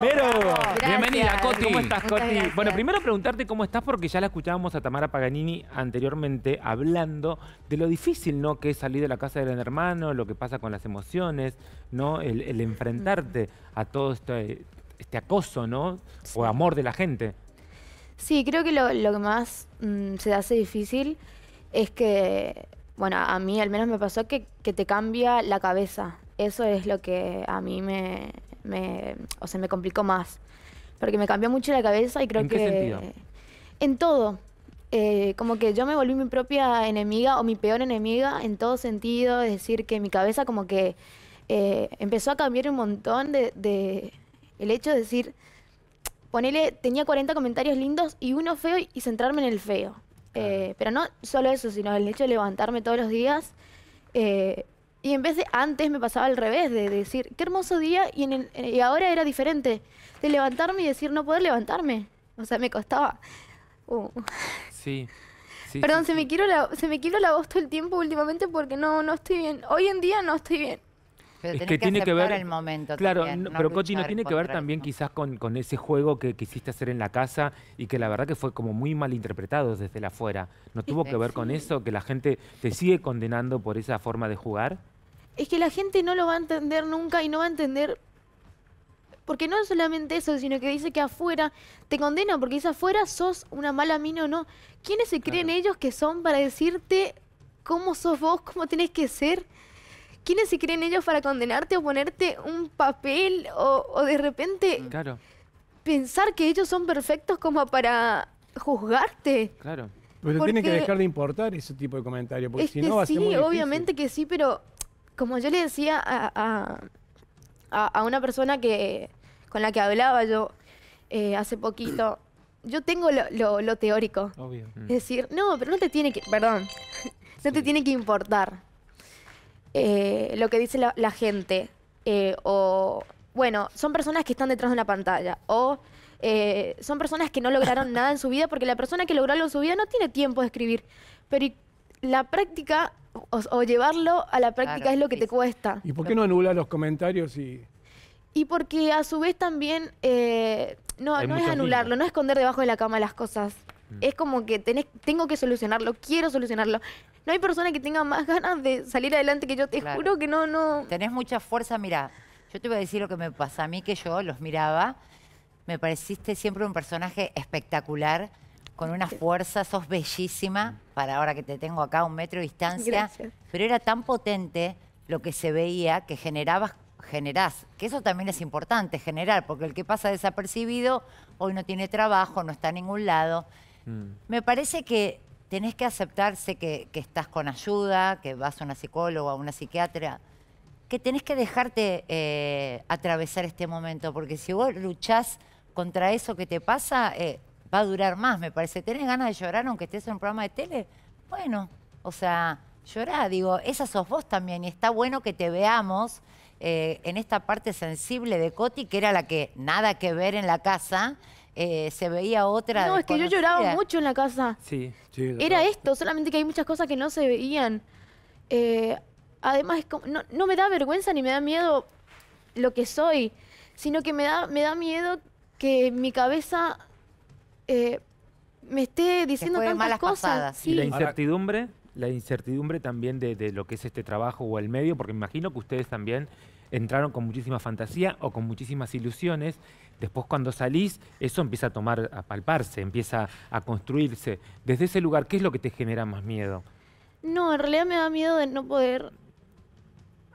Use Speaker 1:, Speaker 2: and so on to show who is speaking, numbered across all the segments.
Speaker 1: Pero, bienvenida, Coti. ¿Cómo estás, Coti? Bueno,
Speaker 2: primero preguntarte cómo estás, porque ya la escuchábamos a Tamara Paganini anteriormente hablando de lo difícil, ¿no? Que es salir de la casa del hermano, lo que pasa con las emociones, ¿no? El, enfrentarte a todo este, este, acoso, ¿no? O amor de la gente.
Speaker 3: Sí, creo que lo, que más mm, se hace difícil es que, bueno, a mí al menos me pasó que, que te cambia la cabeza. Eso es lo que a mí me, me, o se me complicó más. Porque me cambió mucho la cabeza y creo ¿En que... Sentido? En todo. Eh, como que yo me volví mi propia enemiga o mi peor enemiga en todo sentido. Es decir, que mi cabeza como que eh, empezó a cambiar un montón de, el hecho de decir, ponele, tenía 40 comentarios lindos y uno feo y, centrarme en el feo. Eh, pero no solo eso, sino el hecho de levantarme todos los días y en vez de antes me pasaba al revés, de decir, qué hermoso día, y, en eh, ahora era diferente, de levantarme y decir, no poder levantarme. O sea, me costaba. Uh.
Speaker 2: Sí. Perdón,
Speaker 3: se, Me quiero la, se me quiero la voz todo el tiempo últimamente porque no, no estoy bien. Hoy en
Speaker 1: día no estoy bien es que, tiene que ver el momento. Claro, también, pero Cochi, no tiene que ver también
Speaker 2: quizás con, ese juego que quisiste hacer en la casa y que la verdad que fue como muy mal interpretado desde la afuera. ¿No tuvo que ver con eso? ¿Que la gente te sigue condenando por esa forma de jugar?
Speaker 3: Es que la gente no lo va a entender nunca y no va a entender porque no es solamente eso, sino que dice que afuera te condena porque dice afuera sos una mala mina o no. ¿Quiénes se creen ellos que son para decirte cómo sos vos, cómo tenés que ser? ¿quiénes se creen ellos para condenarte o ponerte un papel o, de repente mm. pensar que ellos son perfectos como para juzgarte?
Speaker 2: Claro. Pero tiene que dejar de importar ese tipo de comentarios, porque si no va Sí, obviamente
Speaker 3: que sí, pero como yo le decía a, una persona que con la que hablaba yo eh, hace poquito, yo tengo lo, teórico. Obvio. Es decir, no, pero no te tiene que, perdón, no te tiene que importar. Eh, lo que dice la, gente. Eh, o, bueno, son personas que están detrás de una pantalla. O eh, son personas que no lograron nada en su vida porque la persona que logró algo en su vida no tiene tiempo de escribir. Pero la práctica o, llevarlo a la práctica es lo que te cuesta. ¿Y por qué no
Speaker 2: anulas los comentarios y...?
Speaker 3: Y porque a su vez también no, es anularlo, no es esconder debajo de la cama las cosas. Mm. Es como que tenés, tengo que solucionarlo, quiero solucionarlo no hay persona que tenga más ganas de salir adelante que yo. Te juro
Speaker 1: que no, no. Tenés mucha fuerza, mira. Yo te voy a decir lo que me pasa a mí, que yo los miraba. Me pareciste siempre un personaje espectacular, con una fuerza, sos bellísima, para ahora que te tengo acá a un metro de distancia. Pero era tan potente lo que se veía que generabas generás, que eso también es importante, generar, porque el que pasa desapercibido hoy no tiene trabajo, no está en ningún lado. Mm. Me parece que tenés que aceptarse que, estás con ayuda, que vas a una psicóloga, a una psiquiatra, que tenés que dejarte eh, atravesar este momento, porque si vos luchás contra eso que te pasa, eh, va a durar más, me parece. ¿Tenés ganas de llorar aunque estés en un programa de tele? Bueno, o sea, llorá, digo, esa sos vos también, y está bueno que te veamos eh, en esta parte sensible de Coti, que era la que nada que ver en la casa, eh, se veía otra. No, es que yo lloraba mucho en la casa. Sí, sí. Era esto, solamente que hay muchas cosas que no se veían. Eh, además,
Speaker 3: no, no, me da vergüenza ni me da miedo lo que soy, sino que me da, me da miedo que mi cabeza eh, me esté diciendo tantas malas cosas.
Speaker 1: ¿Y la
Speaker 2: incertidumbre? la incertidumbre también de, de, lo que es este trabajo o el medio, porque me imagino que ustedes también entraron con muchísima fantasía o con muchísimas ilusiones. Después cuando salís, eso empieza a tomar, a palparse, empieza a construirse. Desde ese lugar, ¿qué es lo que te genera más miedo?
Speaker 3: No, en realidad me da miedo de no poder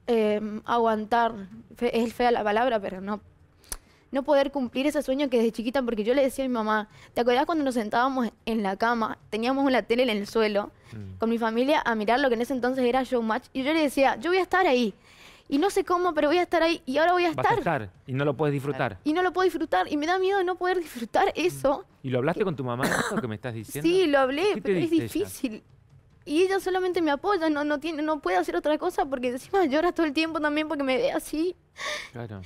Speaker 3: em, aguantar. es fea la palabra, pero no. No poder cumplir ese sueño que desde chiquita, porque yo le decía a mi mamá, ¿te acuerdas cuando nos sentábamos en la cama? Teníamos una tele en el suelo, mm. con mi familia, a mirar lo que en ese entonces era Showmatch, y yo le decía, yo voy a estar ahí y no sé cómo, pero voy a estar ahí y ahora voy a estar.
Speaker 2: y no lo puedes disfrutar. Y
Speaker 3: no lo puedo disfrutar y me da miedo no poder disfrutar mm. eso.
Speaker 2: ¿Y lo hablaste con tu mamá eso que me estás diciendo? Sí, lo hablé, pero es difícil.
Speaker 3: Y ella solamente me apoya, no, no, tiene, no puede hacer otra cosa porque encima lloras todo el tiempo también porque me ve así. Claro.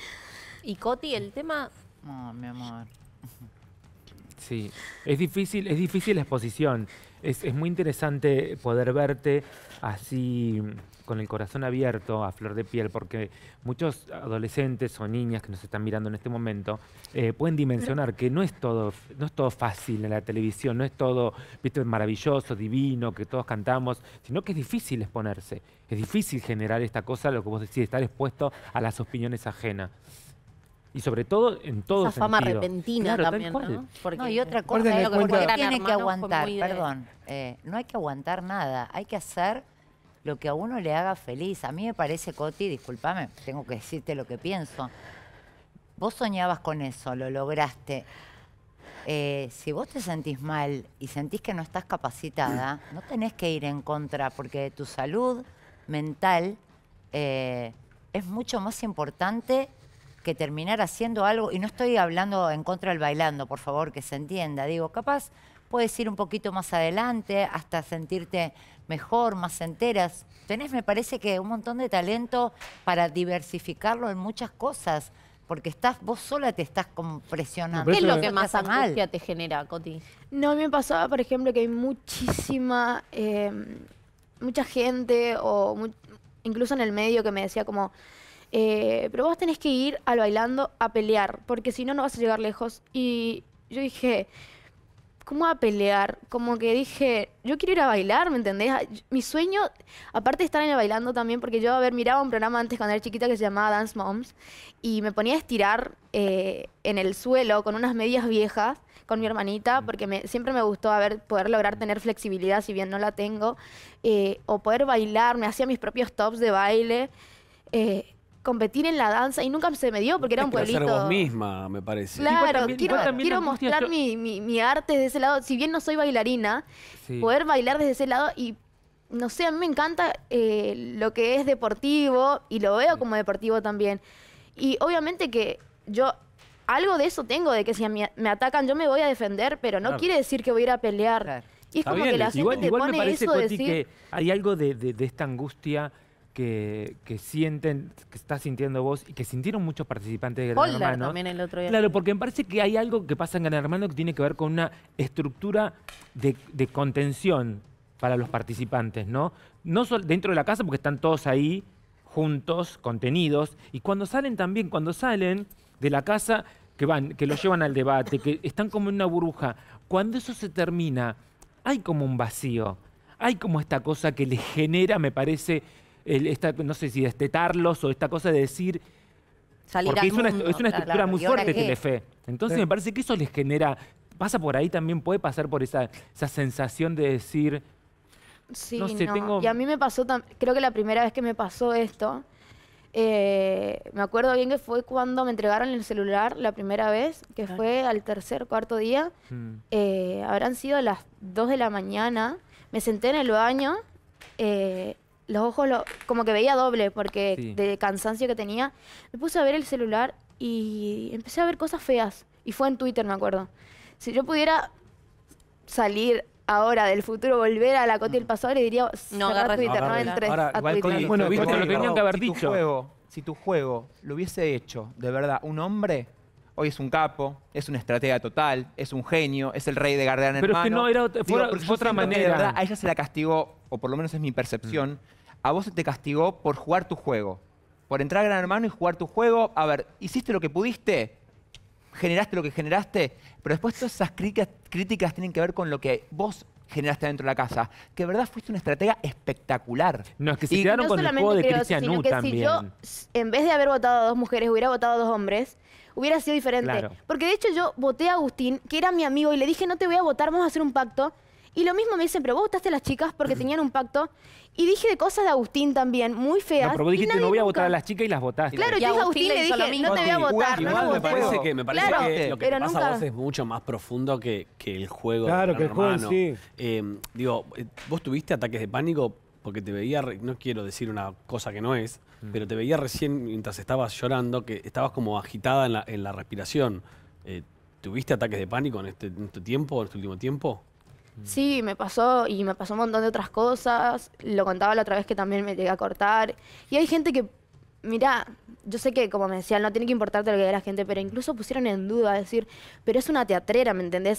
Speaker 3: Y Coti, el
Speaker 1: tema... No, mi amor.
Speaker 2: Sí, es difícil, es difícil la exposición es, muy interesante poder verte así con el corazón abierto, a flor de piel, porque muchos adolescentes o niñas que nos están mirando en este momento eh, pueden dimensionar que no es todo, no es todo fácil en la televisión, no es todo ¿viste, maravilloso, divino, que todos cantamos, sino que es difícil exponerse, es difícil generar esta cosa, lo que vos decís, estar expuesto a las opiniones ajenas y sobre todo en todo Esa fama repentina también, ¿no? Porque, y otra cosa que porque tiene que aguantar, perdón,
Speaker 1: eh, no hay que aguantar nada, hay que hacer lo que a uno le haga feliz. A mí me parece, Coti, discúlpame, tengo que decirte lo que pienso. Vos soñabas con eso, lo lograste. Eh, si vos te sentís mal y sentís que no estás capacitada, no tenés que ir en contra porque tu salud mental eh, es mucho más importante que terminar haciendo algo, y no estoy hablando en contra del bailando, por favor, que se entienda, digo, capaz puedes ir un poquito más adelante hasta sentirte mejor, más enteras. Tenés, me parece que un montón de talento para diversificarlo en muchas cosas porque estás vos sola te estás presionando. ¿Qué es lo que más angustia te genera, Coti?
Speaker 3: No, me pasaba, por ejemplo, que hay muchísima, eh, mucha gente o incluso en el medio que me decía como, eh, pero vos tenés que ir al bailando a pelear, porque si no, no vas a llegar lejos. Y yo dije, ¿cómo a pelear? Como que dije, yo quiero ir a bailar, ¿me entendés? Mi sueño, aparte de estar en el bailando también, porque yo, a mirado miraba un programa antes cuando era chiquita que se llamaba Dance Moms, y me ponía a estirar eh, en el suelo con unas medias viejas con mi hermanita, porque siempre me gustó ver, poder lograr tener flexibilidad, si bien no la tengo, eh, o poder bailar, me hacía mis propios tops de baile competir en la danza y nunca se me dio porque era un pueblito. Ser
Speaker 2: misma, me parece. Claro, quiero, quiero mostrar
Speaker 3: mi, arte desde ese lado. Si bien no soy bailarina, poder bailar desde ese lado y no sé, a mí me encanta eh, lo que es deportivo y lo veo como deportivo también. Y obviamente que yo algo de eso tengo, de que si me, atacan yo me voy a defender, pero no quiere decir que voy a ir a pelear. Y es como que
Speaker 2: la gente te pone eso de decir... hay algo de esta angustia que, sienten, que está sintiendo vos y que sintieron muchos participantes de Gran Hermano. Claro, porque me parece que hay algo que pasa en Gran Hermano que tiene que ver con una estructura de, contención para los participantes, ¿no? No solo dentro de la casa porque están todos ahí juntos, contenidos, y cuando salen también, cuando salen de la casa, que van, que lo llevan al debate, que están como en una burbuja, cuando eso se termina, hay como un vacío, hay como esta cosa que les genera, me parece, no sé si destetarlos o esta cosa de decir...
Speaker 1: Salir porque es, una, estructura muy fuerte Telefe.
Speaker 2: Entonces me parece que eso les genera... Pasa por ahí también, puede pasar por esa, esa sensación de decir... Sí, no Y a mí
Speaker 3: me pasó, creo que la primera vez que me pasó esto, eh, me acuerdo bien que fue cuando me entregaron el celular la primera vez, que fue al tercer, cuarto día. Mm. Eh, habrán sido las dos de la mañana. Me senté en el baño eh, los ojos lo, como que veía doble porque de cansancio que tenía. Me puse a ver el celular y empecé a ver cosas feas. Y fue en Twitter, me acuerdo. Si yo pudiera salir ahora del futuro, volver a la Coti del pasado, le diría, no Twitter, no,
Speaker 2: a Twitter. bueno, viste lo que haber si Tu juego, si tu juego lo hubiese hecho, de verdad, un hombre, hoy es un capo, es una estratega total, es un genio, es el rey de Guardián Pero es que no, era otra manera. a ella se la castigó, o por lo menos es mi percepción, a vos se te castigó por jugar tu juego, por entrar a Gran Hermano y jugar tu juego. A ver, hiciste lo que pudiste, generaste lo que generaste, pero después todas esas críticas, tienen que ver con lo que vos generaste dentro de la casa. Que de verdad fuiste una estratega espectacular. No, es que se con el juego de Cristian Si yo,
Speaker 3: en vez de haber votado a dos mujeres, hubiera votado a dos hombres, hubiera sido diferente. Porque de hecho yo voté a Agustín, que era mi amigo, y le dije, no te voy a votar, vamos a hacer un pacto. Y lo mismo me dicen, pero vos votaste a las chicas porque tenían un pacto. Y dije de cosas de Agustín también, muy feas. No, pero vos dijiste, no voy
Speaker 2: a votar a las chicas y las votaste. Claro, yo a Agustín, le dije, no te voy a votar. Igual, me, parece que, lo que pasa a vos es mucho más profundo que, el juego. Claro, que el juego, sí. Eh, digo, eh, vos tuviste ataques de pánico porque te veía, no quiero decir una cosa que no es, mm. pero te veía recién mientras estabas llorando que estabas como agitada en la, respiración. Eh, ¿Tuviste ataques de pánico en este, en este tiempo, en este último tiempo?
Speaker 3: Sí, me pasó y me pasó un montón de otras cosas. Lo contaba la otra vez que también me llegué a cortar. Y hay gente que, mira, yo sé que como me decían, no tiene que importarte lo que diga la gente, pero incluso pusieron en duda, decir, pero es una teatrera, ¿me entendés?